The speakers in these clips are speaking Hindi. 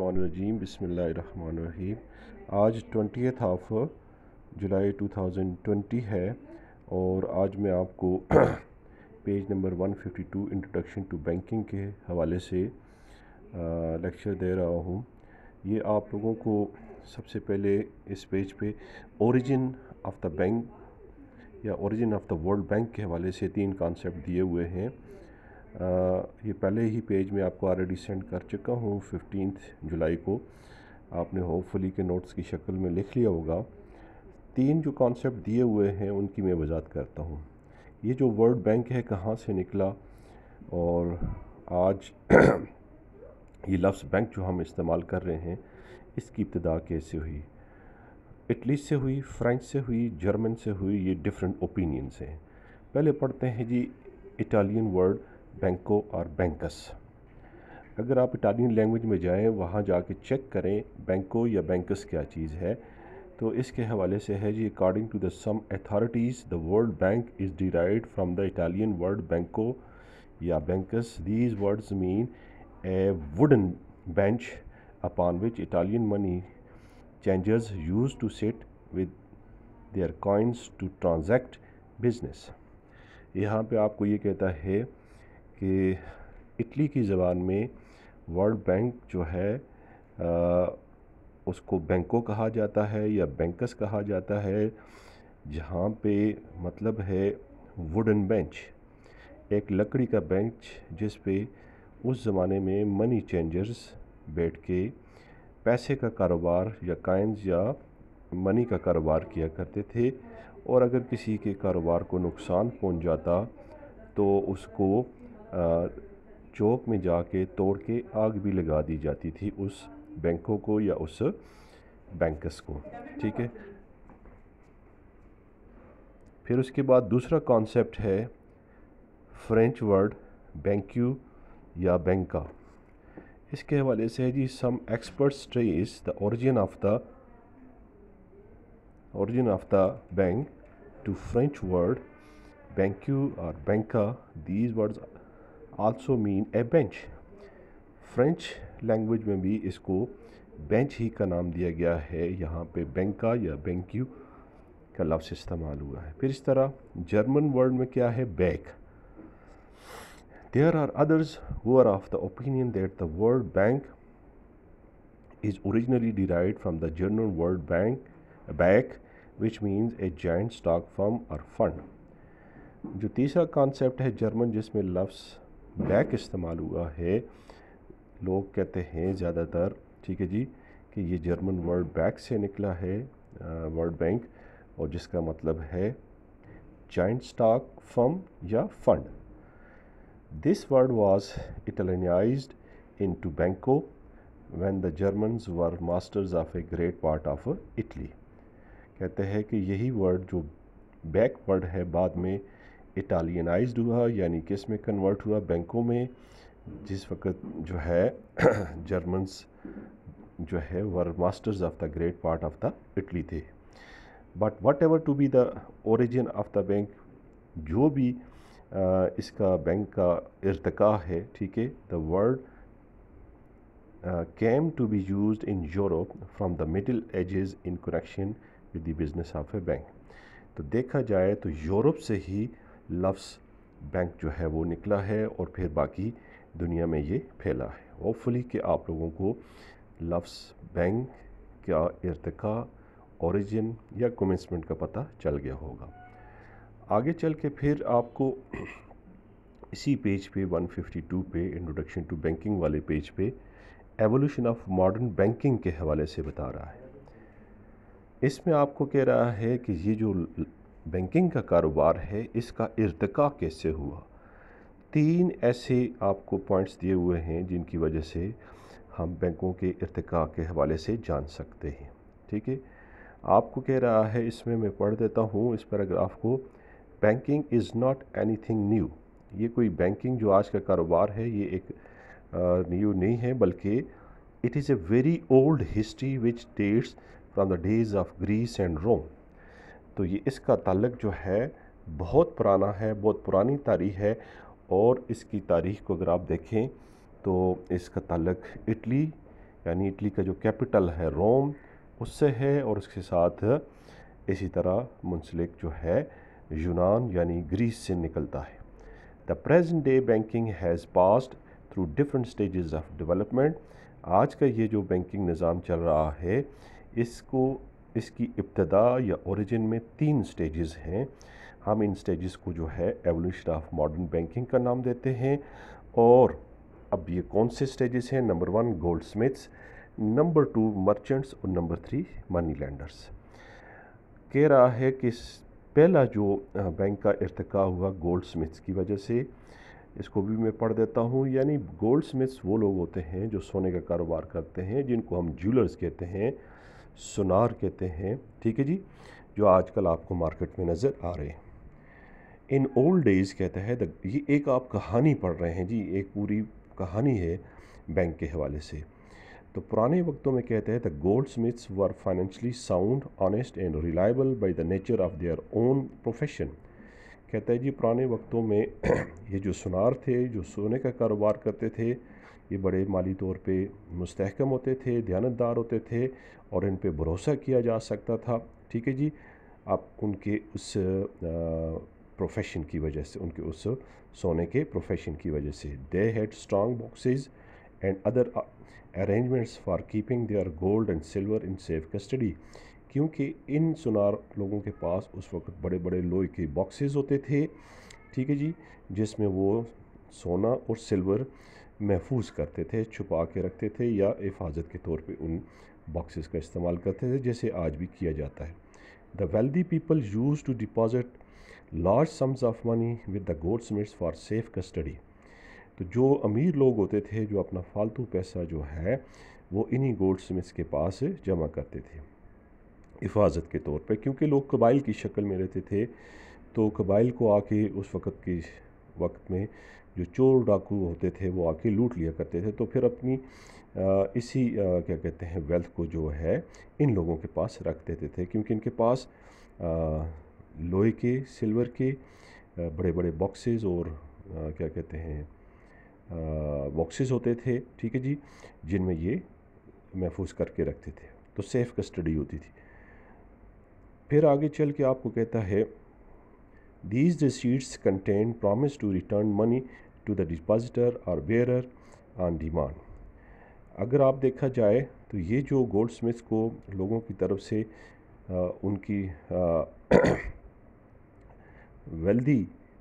रजीम बसमीम आज ट्वेंटियथ ऑफ जुलाई 2020 है और आज मैं आपको page number 152 introduction to banking के हवाले से लेक्चर दे रहा हूँ ये आप लोगों को सबसे पहले इस पेज पे ओरिजिन ऑफ द बैंक या origin of the world bank के हवाले से तीन कॉन्सेप्ट दिए हुए हैं ये पहले ही पेज में आपको ऑलरेडी सेंड कर चुका हूँ फिफ्टीन जुलाई को आपने होपफुली के नोट्स की शक्ल में लिख लिया होगा तीन जो कॉन्सेप्ट दिए हुए हैं उनकी मैं वजात करता हूँ ये जो वर्ल्ड बैंक है कहाँ से निकला और आज ये लफ्ज़ बैंक जो हम इस्तेमाल कर रहे हैं इसकी इब्तदा कैसे हुई इटली से हुई फ्रेंच से हुई जर्मन से हुई ये डिफरेंट ओपिनियंस हैं पहले पढ़ते हैं जी इटालियन वर्ड बैंको और बैंकस अगर आप इटालियन लैंग्वेज में जाएं वहाँ कर चेक करें बैंको या बैंकस क्या चीज़ है तो इसके हवाले से है जी according to the some authorities the world bank is derived from the Italian world banco या bancus these words mean a wooden bench upon which Italian money changers use to set with their coins to transact business यहाँ पे आपको ये कहता है कि इटली की ज़बान में वर्ल्ड बैंक जो है आ, उसको बैंकों कहा जाता है या बैंकस कहा जाता है जहाँ पे मतलब है वुडन बेंच एक लकड़ी का बेंच जिस पे उस ज़माने में मनी चेंजर्स बैठ के पैसे का कारोबार या काइंस या मनी का कारोबार किया करते थे और अगर किसी के कारोबार को नुकसान पहुंच जाता तो उसको चौक में जाके तोड़ के आग भी लगा दी जाती थी उस बैंकों को या उस बैंकस को ठीक है फिर उसके बाद दूसरा कॉन्सेप्ट है फ्रेंच वर्ड बैंक्यू या बैंका इसके हवाले से है जी some experts trace the origin of the origin of the bank to French word banque और banca these words also mean a bench French language में भी इसको बेंच ही का नाम दिया गया है यहाँ पे बैंका या बैंक्यू का लफ्स इस्तेमाल हुआ है फिर इस तरह जर्मन वर्ड में क्या है back there are others who are of the opinion that the world bank is originally derive from the German world bank back which means a joint stock firm और फंड जो तीसरा कॉन्सेप्ट है जर्मन जिसमें लफ्ज़ बैक इस्तेमाल हुआ है लोग कहते हैं ज़्यादातर ठीक है जी कि ये जर्मन वर्ड बैक से निकला है वर्ल्ड बैंक और जिसका मतलब है जॉइंट स्टॉक फर्म या fund this word was Italianised into banco when the German were masters of a great part of Italy कहते हैं कि यही वर्ड जो बैक वर्ड है बाद में इटालियनाइज हुआ यानी कि इसमें कन्वर्ट हुआ बैंकों में जिस वक्त जो है जर्मन्स जो है were masters of the great part of the Italy थे but whatever to be the origin of the bank जो भी आ, इसका बैंक का इरतका है ठीक है the world came to be use in Europe from the middle ages in connection with the business of a bank तो देखा जाए तो यूरोप से ही लफ्स बैंक जो है वो निकला है और फिर बाकी दुनिया में ये फैला है होपफुली कि आप लोगों को लफ्स बैंक का इरतका ओरिजिन या कमेंसमेंट का पता चल गया होगा आगे चल के फिर आपको इसी पेज पे 152 पे इंट्रोडक्शन टू बैंकिंग वाले पेज पे एवोल्यूशन ऑफ मॉडर्न बैंकिंग के हवाले से बता रहा है इसमें आपको कह रहा है कि ये जो बैंकिंग का कारोबार है इसका इरतका कैसे हुआ तीन ऐसे आपको पॉइंट्स दिए हुए हैं जिनकी वजह से हम बैंकों के इरतका के हवाले से जान सकते हैं ठीक है आपको कह रहा है इसमें मैं पढ़ देता हूँ इस पैराग्राफ को banking is not anything new ये कोई बैंकिंग जो आज का कारोबार है ये एक न्यू नहीं है बल्कि it is a very old history which dates from the days of Greece and Rome तो ये इसका तल्लक जो है बहुत पुराना है बहुत पुरानी तारीख है और इसकी तारीख को अगर आप देखें तो इसका तलक़ इटली यानी इटली का जो कैपिटल है रोम उससे है और उसके साथ इसी तरह मुंसलिक जो है यूनान यानी ग्रीस से निकलता है the present day banking has passed through different stages of development आज का ये जो बैंकिंग निज़ाम चल रहा है इसको इसकी इब्तदा या ओरिजिन में तीन स्टेजेस हैं हम इन स्टेजेस को जो है एवोल्यूशन ऑफ मॉडर्न बैंकिंग का नाम देते हैं और अब ये कौन से स्टेजेस हैं number one goldsmiths number two merchants और नंबर थ्री मनी लैंडर्स कह रहा है कि पहला जो बैंक का इरतका हुआ गोल्ड स्मिथ्स की वजह से इसको भी मैं पढ़ देता हूँ यानी गोल्ड स्मिथ्स वो लोग होते हैं जो सोने का कारोबार करते हैं जिनको हम ज्वेलर्स कहते हैं सुनार कहते हैं ठीक है जी जो आजकल आपको मार्केट में नज़र आ रहे हैं इन ओल्ड डेज़ कहता है ये एक आप कहानी पढ़ रहे हैं जी एक पूरी कहानी है बैंक के हवाले से तो पुराने वक्तों में कहते हैं the goldsmiths were financially sound honest and reliable by the nature of their own profession कहता है जी पुराने वक्तों में ये जो सुनार थे जो सोने का कारोबार करते थे ये बड़े माली तौर पे मुस्तहकम होते थे दयानतदार होते थे और इन पे भरोसा किया जा सकता था ठीक है जी आप उनके उस प्रोफेशन की वजह से उनके उस सोने के प्रोफेशन की वजह से they had strong boxes and other arrangements for keeping their gold and silver in safe custody क्योंकि इन सुनार लोगों के पास उस वक्त बड़े बड़े लोहे के बॉक्सेस होते थे ठीक है जी जिसमें वो सोना और सिल्वर महफूज करते थे छुपा के रखते थे या हिफाजत के तौर पे उन बॉक्सेस का इस्तेमाल करते थे जैसे आज भी किया जाता है the wealthy people use to deposit large sums of money with the goldsmiths for safe custody तो जो अमीर लोग होते थे जो अपना फालतू पैसा जो है वो इन्हीं गोल्ड स्मिथ्स के पास जमा करते थे हिफाजत के तौर पे क्योंकि लोग कबाइल की शक्ल में रहते थे तो कबाइल को आके उस वक़्त के वक्त में जो चोर डाकू होते थे वो आके लूट लिया करते थे तो फिर अपनी इसी क्या कहते हैं वेल्थ को जो है इन लोगों के पास रख देते थे क्योंकि इनके पास लोहे के सिल्वर के बड़े बड़े बॉक्सेस और क्या कहते हैं बॉक्सेस होते थे ठीक है जी जिनमें ये महफूज करके रखते थे तो सेफ़ कस्टडी होती थी फिर आगे चल के आपको कहता है These receipts contain promise to return money to the depositor or bearer on demand. अगर आप देखा जाए तो ये जो गोल्ड स्मिथ को लोगों की तरफ से आ, उनकी वेल्दी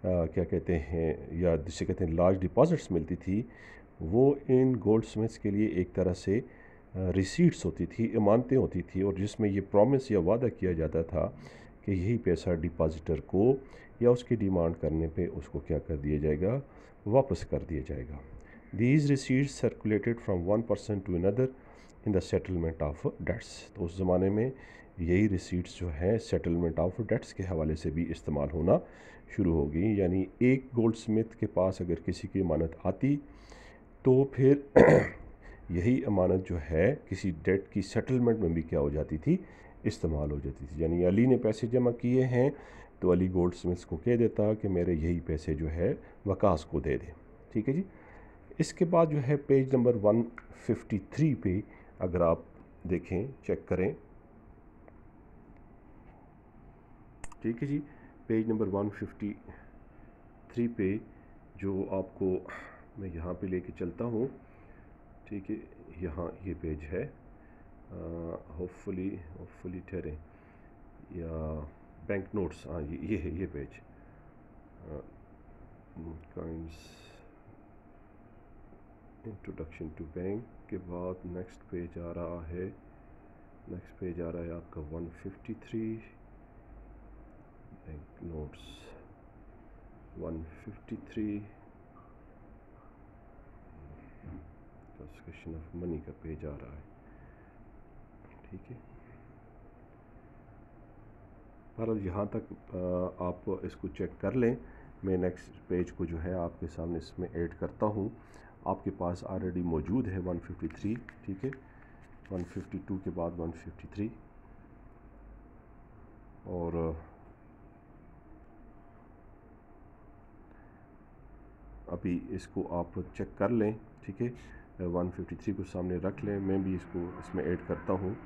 क्या कहते हैं या जिसे कहते हैं लार्ज डिपॉजिट्स मिलती थी वो इन गोल्ड स्मिथ्स के लिए एक तरह से रिसीट्स होती थी इमानतें होती थी और जिसमें ये प्रॉमिस या वादा किया जाता था कि यही पैसा डिपॉजिटर को या उसकी डिमांड करने पे उसको क्या कर दिया जाएगा वापस कर दिया जाएगा these receipts circulated from one person to another in the settlement of debts तो उस ज़माने में यही रिसीट्स जो हैं सेटलमेंट ऑफ डेट्स के हवाले से भी इस्तेमाल होना शुरू हो गई यानी एक गोल्ड स्मिथ के पास अगर किसी की अमानत आती तो फिर यही अमानत जो है किसी डेट की सेटलमेंट में भी क्या हो जाती थी इस्तेमाल हो जाती थी यानी अली ने पैसे जमा किए हैं तो अली गोल्ड स्मिथ को कह देता कि मेरे यही पैसे जो है वकास को दे दें ठीक है जी इसके बाद जो है पेज नंबर 153 पे अगर आप देखें चेक करें ठीक है जी पेज नंबर 153 पे जो आपको मैं यहाँ पे लेके चलता हूँ ठीक है यहाँ ये पेज है होपफुली uh, होपफुली ठहरे या बैंक नोट्स हाँ ये ये है ये पेज काइंस इंट्रोडक्शन टू बैंक के बाद नेक्स्ट पेज आ रहा है नेक्स्ट पेज आ रहा है आपका 153 bank notes 153 discussion of money का पेज आ रहा है ठीक है पर यहाँ तक आप इसको चेक कर लें मैं नेक्स्ट पेज को जो है आपके सामने इसमें ऐड करता हूँ आपके पास ऑलरेडी मौजूद है 153 ठीक है 152 के बाद 153 और अभी इसको आप चेक कर लें ठीक है 153 को सामने रख लें मैं भी इसको इसमें ऐड करता हूँ